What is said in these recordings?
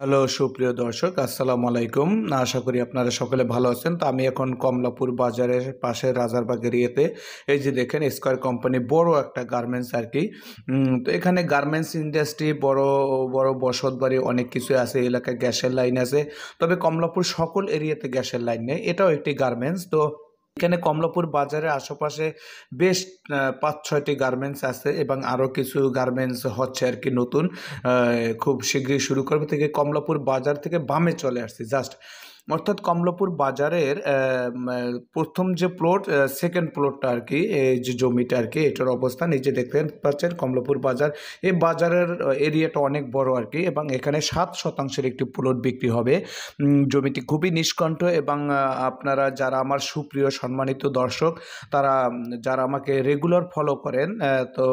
hello সুপ্রিয় দর্শক আসসালামু আলাইকুম আশা করি আপনারা সকলে ভালো আছেন তো আমি এখন কমলাপুর বাজারের পাশে রাজারবাগ এরিয়াতে এই যে দেখেন স্কোয়ার কোম্পানি বড় একটা গার্মেন্টস আর কি তো এখানে গার্মেন্টস ইন্ডাস্ট্রি বড় বড় বসত বাড়ি অনেক কিছু আছে এলাকায় গ্যাসের লাইন আছে তবে কমলাপুর সকল এরিয়াতে গ্যাসের লাইন নেই এটাও একটি গার্মেন্টস তো এখানে কমলাপুর বাজারের আশেপাশে বেশ পাঁচ ছয়টি গার্মেন্টস আছে এবং আরও কিছু গার্মেন্টস হচ্ছে আর কি নতুন খুব শীঘ্রই শুরু করবে থেকে কমলাপুর বাজার থেকে বামে চলে আসছে জাস্ট অর্থাৎ কমলাপুর বাজারের প্রথম যে প্লট সেকেন্ড প্লটটা আর কি এই যে জমিটা আর কি এটার অবস্থা নিজে দেখতে পাচ্ছেন কমলাপুর বাজার এই বাজারের এরিয়াটা অনেক বড় আর কি এবং এখানে সাত শতাংশের একটি প্লট বিক্রি হবে জমিটি খুবই নিষ্কণ্ঠ এবং আপনারা যারা আমার সুপ্রিয় সম্মানিত দর্শক তারা যারা আমাকে রেগুলার ফলো করেন তো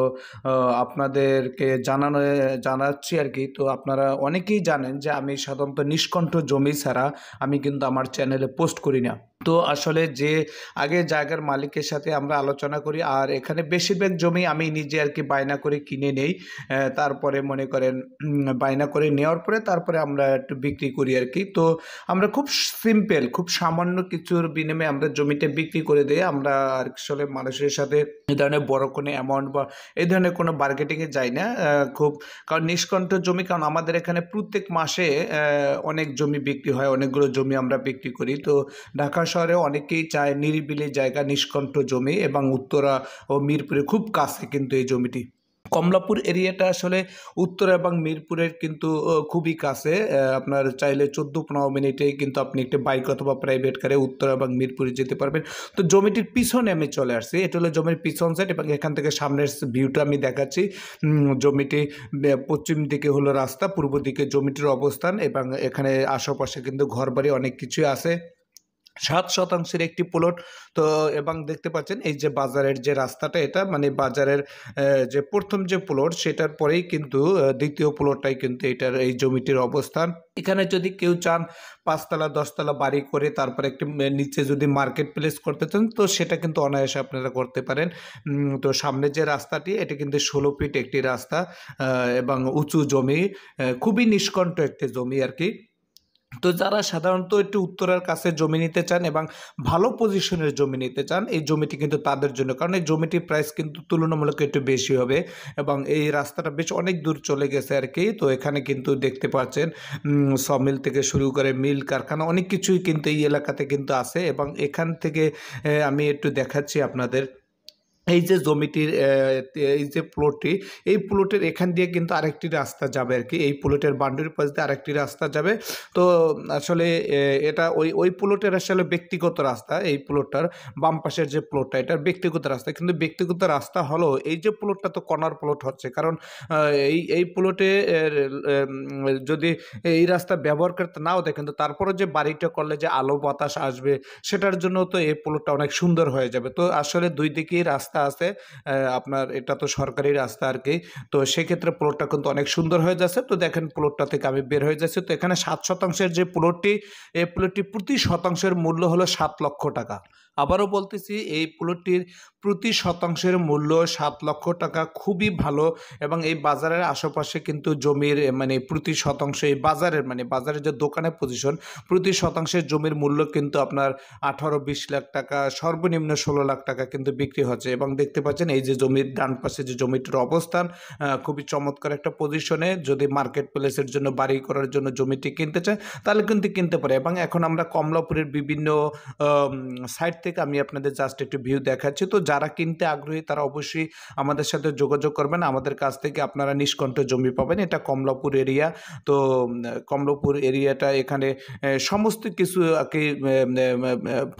আপনাদেরকে জানানো জানাচ্ছি আর কি তো আপনারা অনেকেই জানেন যে আমি সাধারণত নিষ্কণ্ঠ জমি ছাড়া আমি কিন্তু আমার চ্যানেলে পোস্ট করি না তো আসলে যে আগে জায়গার মালিকের সাথে আমরা আলোচনা করি আর এখানে বেশিরভাগ জমি আমি নিজে আর কি বায়না করে কিনে নেই তারপরে মনে করেন বায়না করে নেওয়ার পরে তারপরে আমরা একটু বিক্রি করি আর কি তো আমরা খুব সিম্পল খুব সামান্য কিছুর বিনিময়ে আমরা জমিটা বিক্রি করে দিই আমরা আর আসলে মানুষের সাথে এ ধরনের বড় কোনো অ্যামাউন্ট বা এ ধরনের কোনো মার্কেটিংয়ে যাই না খুব কারণ নিষ্কণ্ঠ জমি কারণ আমাদের এখানে প্রত্যেক মাসে অনেক জমি বিক্রি হয় অনেকগুলো জমি আমরা বিক্রি করি তো ঢাকা শহরে অনেকেই চায় নিরিবিলি জায়গা নিষ্কণ্ঠ জমি এবং উত্তরা ও মিরপুরে খুব কাছে কিন্তু এই জমিটি কমলাপুর এরিয়াটা আসলে উত্তর এবং মিরপুরের কিন্তু খুবই কাছে আপনার চাইলে চোদ্দো পনেরো মিনিটেই কিন্তু আপনি একটি বাইক অথবা প্রাইভেট কারে উত্তর এবং মিরপুরে যেতে পারবেন তো জমিটির পিছনে আমি চলে আসছি এটা হলো জমির পিছন সাইড এবং এখান থেকে সামনের ভিউটা আমি দেখাচ্ছি জমিটি পশ্চিম দিকে হলো রাস্তা পূর্ব দিকে জমিটির অবস্থান এবং এখানে আশেপাশে কিন্তু ঘরবাড়ি অনেক কিছুই আছে সাত শতাংশের একটি প্লট তো এবং দেখতে পাচ্ছেন এই যে বাজারের যে রাস্তাটা এটা মানে বাজারের যে প্রথম যে প্লট সেটার পরেই কিন্তু দ্বিতীয় প্লটটাই কিন্তু এটার এই জমিটির অবস্থান এখানে যদি কেউ চান পাঁচতলা দশতলা বাড়ি করে তারপরে একটি নিচে যদি মার্কেট প্লেস করতে চান তো সেটা কিন্তু অনায়াসে আপনারা করতে পারেন তো সামনে যে রাস্তাটি এটা কিন্তু ষোলো ফিট একটি রাস্তা এবং উঁচু জমি খুবই নিষ্কণ্ঠ একটি জমি আর কি তো যারা সাধারণত একটু উত্তরের কাছে জমি নিতে চান এবং ভালো পজিশনের জমি নিতে চান এই জমিটি কিন্তু তাদের জন্য কারণ এই জমিটির প্রাইস কিন্তু তুলনামূলক একটু বেশি হবে এবং এই রাস্তাটা বেশ অনেক দূর চলে গেছে আর কি তো এখানে কিন্তু দেখতে পাচ্ছেন সমিল থেকে শুরু করে মিল কারখানা অনেক কিছুই কিন্তু এই এলাকাতে কিন্তু আছে এবং এখান থেকে আমি একটু দেখাচ্ছি আপনাদের এই যে জমিটির এই যে প্লটটি এই প্লটের এখান দিয়ে কিন্তু আরেকটি রাস্তা যাবে আর কি এই প্লটের বাউন্ডারির পাশ দিয়ে আরেকটি রাস্তা যাবে তো আসলে এটা ওই ওই প্লটের আসলে ব্যক্তিগত রাস্তা এই প্লটটার বাম পাশের যে প্লটটা এটার ব্যক্তিগত রাস্তা কিন্তু ব্যক্তিগত রাস্তা হলো এই যে প্লটটা তো কণার প্লট হচ্ছে কারণ এই এই প্লটে যদি এই রাস্তা ব্যবহার করতে নাও দেয় কিন্তু তারপরে যে বাড়িটা করলে যে আলো বাতাস আসবে সেটার জন্য তো এই প্লটটা অনেক সুন্দর হয়ে যাবে তো আসলে দুই দিকেই রাস্তা রাস্তা আছে আপনার এটা তো সরকারি রাস্তা আর কি তো সেক্ষেত্রে প্লটটা কিন্তু অনেক সুন্দর হয়ে যাচ্ছে তো দেখেন প্লটটা থেকে আমি বের হয়ে যাচ্ছি তো এখানে সাত শতাংশের যে প্লটটি এই প্লটটি প্রতি শতাংশের মূল্য হলো সাত লক্ষ টাকা আবারও বলতেছি এই প্লটটির প্রতি শতাংশের মূল্য সাত লক্ষ টাকা খুবই ভালো এবং এই বাজারের আশেপাশে কিন্তু জমির মানে প্রতি শতাংশ এই বাজারের মানে বাজারের যে দোকানের পজিশন প্রতি শতাংশের জমির মূল্য কিন্তু আপনার আঠারো বিশ লাখ টাকা সর্বনিম্ন ষোলো লাখ টাকা কিন্তু বিক্রি হচ্ছে এবং দেখতে পাচ্ছেন এই যে জমির ডান পাশে যে জমিটির অবস্থান খুবই চমৎকার একটা পজিশনে যদি মার্কেট প্লেসের জন্য বাড়ি করার জন্য জমিটি কিনতে চায় তাহলে কিন্তু কিনতে পারে এবং এখন আমরা কমলাপুরের বিভিন্ন সাইট থেকে আমি আপনাদের জাস্ট একটু ভিউ দেখাচ্ছি তো যারা কিনতে আগ্রহী তারা অবশ্যই আমাদের সাথে যোগাযোগ করবেন আমাদের কাছ থেকে আপনারা নিষ্কণ্ঠ জমি পাবেন এটা কমলাপুর এরিয়া তো কমলাপুর এরিয়াটা এখানে সমস্ত কিছু আর কি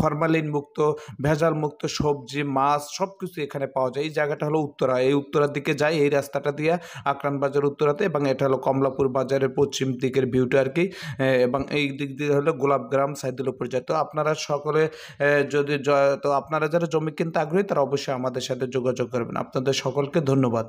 ফরমালিন মুক্ত ভেজাল মুক্ত সবজি মাছ সব কিছু এখানে পাওয়া যায় এই জায়গাটা হলো উত্তরা এই উত্তরার দিকে যায় এই রাস্তাটা দিয়ে আক্রান বাজার উত্তরাতে এবং এটা হলো কমলাপুর বাজারের পশ্চিম দিকের ভিউটা আর কি এবং এই দিক দিয়ে হলো গোলাপগ্রাম সাইদুল উপর যায় তো আপনারা সকলে যদি তো আপনারা যারা জমি কিনতে আগ্রহী তারা অবশ্যই আমাদের সাথে যোগাযোগ করবেন আপনাদের সকলকে ধন্যবাদ